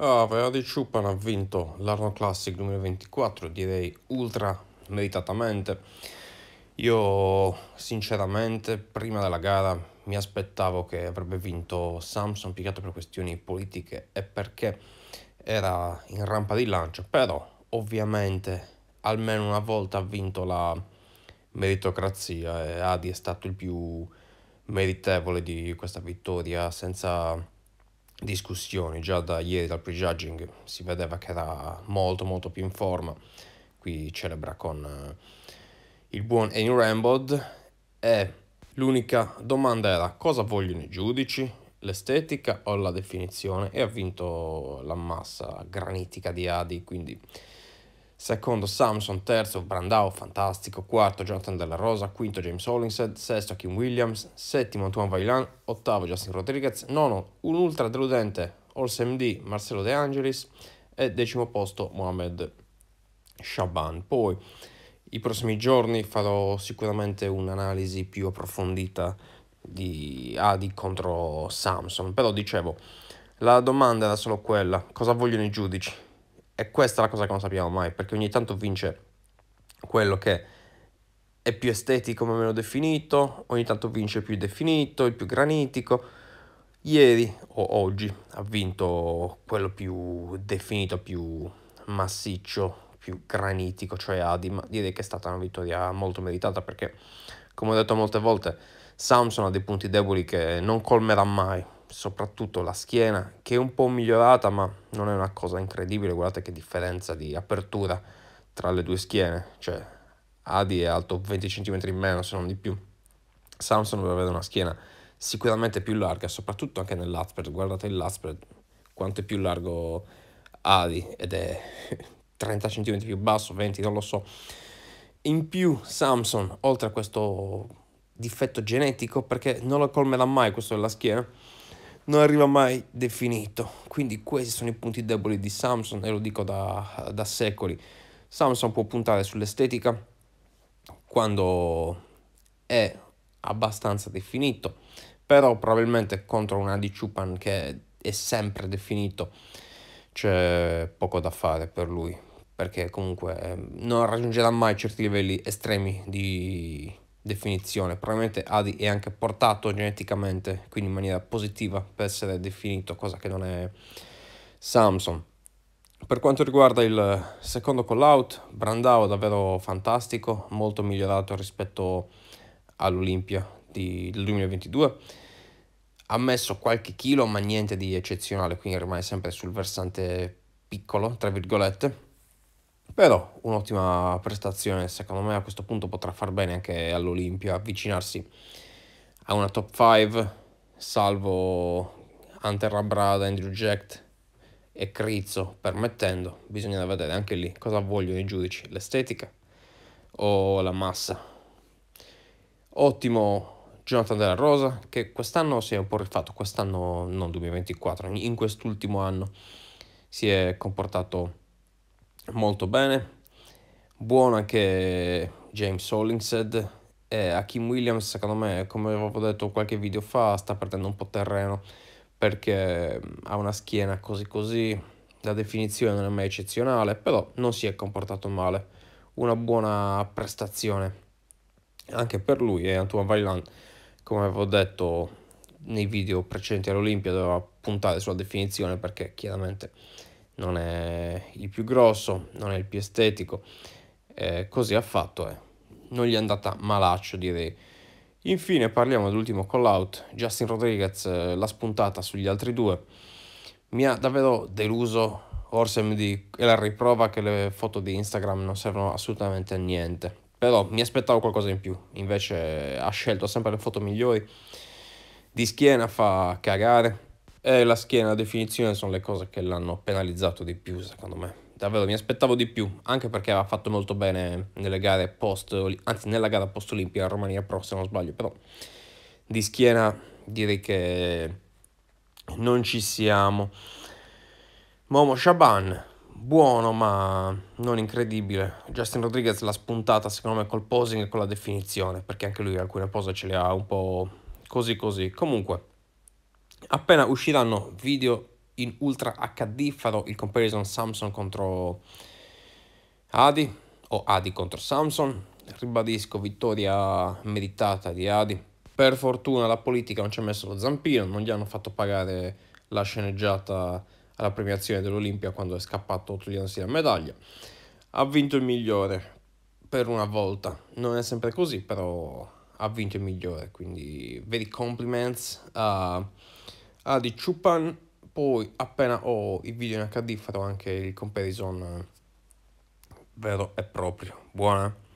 Ah, Oh, di Chupan ha vinto l'Arno Classic 2024, direi ultra meritatamente. Io sinceramente prima della gara mi aspettavo che avrebbe vinto Samsung, piegato per questioni politiche e perché era in rampa di lancio, però ovviamente almeno una volta ha vinto la meritocrazia e Adi è stato il più meritevole di questa vittoria senza discussioni, già da ieri dal prejudging si vedeva che era molto molto più in forma, qui celebra con eh, il buon Annie Rambod e l'unica domanda era cosa vogliono i giudici, l'estetica o la definizione e ha vinto la massa granitica di Adi, quindi secondo Samson, terzo Brandao, fantastico, quarto Jonathan Della Rosa, quinto James Hollingshead, sesto Kim Williams, settimo Antoine Vailan, ottavo Justin Rodriguez, nono un ultra deludente Olsem D, Marcelo De Angelis e decimo posto Mohamed Shaban. Poi i prossimi giorni farò sicuramente un'analisi più approfondita di Adi contro Samson, però dicevo la domanda era solo quella, cosa vogliono i giudici? E questa è la cosa che non sappiamo mai, perché ogni tanto vince quello che è più estetico meno definito, ogni tanto vince il più definito, il più granitico. Ieri o oggi ha vinto quello più definito, più massiccio, più granitico, cioè Adi, ma Direi che è stata una vittoria molto meritata perché, come ho detto molte volte, Samson ha dei punti deboli che non colmerà mai, soprattutto la schiena che è un po' migliorata ma non è una cosa incredibile, guardate che differenza di apertura tra le due schiene, cioè Adi è alto 20 cm in meno se non di più, Samson deve avere una schiena sicuramente più larga, soprattutto anche nell'Asper, guardate il l'Asper quanto è più largo Adi ed è 30 cm più basso, 20 non lo so. In più Samson, oltre a questo difetto genetico, perché non lo colmerà mai questo della schiena, non arriva mai definito. Quindi questi sono i punti deboli di Samsung e lo dico da, da secoli. Samsung può puntare sull'estetica quando è abbastanza definito, però probabilmente contro un Adi Chupan che è sempre definito c'è poco da fare per lui, perché comunque eh, non raggiungerà mai certi livelli estremi di definizione. Probabilmente Adi è anche portato geneticamente, quindi in maniera positiva per essere definito, cosa che non è Samson. Per quanto riguarda il secondo call-out, Brandao è davvero fantastico, molto migliorato rispetto all'Olimpia del 2022. Ha messo qualche chilo, ma niente di eccezionale, quindi rimane sempre sul versante piccolo, tra virgolette però un'ottima prestazione, secondo me a questo punto potrà far bene anche all'Olimpia, avvicinarsi a una top 5, salvo Hunter Rabrada, Andrew Jack e Crizzo permettendo. Bisogna vedere anche lì cosa vogliono i giudici, l'estetica o la massa. Ottimo Jonathan della Rosa che quest'anno si è un po' rifatto, quest'anno non 2024, in quest'ultimo anno si è comportato molto bene. Buono anche James Hollingshead. E Hakim Williams, secondo me, come avevo detto qualche video fa, sta perdendo un po' terreno perché mm, ha una schiena così così. La definizione non è mai eccezionale, però non si è comportato male. Una buona prestazione anche per lui e Antoine Vaillant, come avevo detto nei video precedenti all'Olimpia, doveva puntare sulla definizione perché chiaramente non è il più grosso, non è il più estetico, eh, così ha fatto e eh. non gli è andata malaccio direi. Infine parliamo dell'ultimo call out, Justin Rodriguez eh, l'ha spuntata sugli altri due, mi ha davvero deluso Orsem e la riprova che le foto di Instagram non servono assolutamente a niente, però mi aspettavo qualcosa in più, invece ha scelto sempre le foto migliori, di schiena fa cagare, e eh, la schiena e la definizione sono le cose che l'hanno penalizzato di più, secondo me. Davvero mi aspettavo di più, anche perché aveva fatto molto bene nelle gare post, anzi nella gara post olimpica Romania Pro se non sbaglio, però di schiena direi che non ci siamo. Momo Shaban, buono ma non incredibile. Justin Rodriguez l'ha spuntata secondo me col posing e con la definizione, perché anche lui alcune pose ce le ha un po' così così. Comunque Appena usciranno video in Ultra HD farò il comparison Samsung contro Adi o Adi contro Samsung. Ribadisco vittoria meritata di Adi. Per fortuna la politica non ci ha messo lo zampino, non gli hanno fatto pagare la sceneggiata alla premiazione dell'Olimpia quando è scappato togliendosi la medaglia. Ha vinto il migliore per una volta, non è sempre così, però ha vinto il migliore, quindi veri compliments a... Uh, Ah, di Chupan, poi appena ho il video in HD farò anche il comparison eh, vero e proprio. Buona!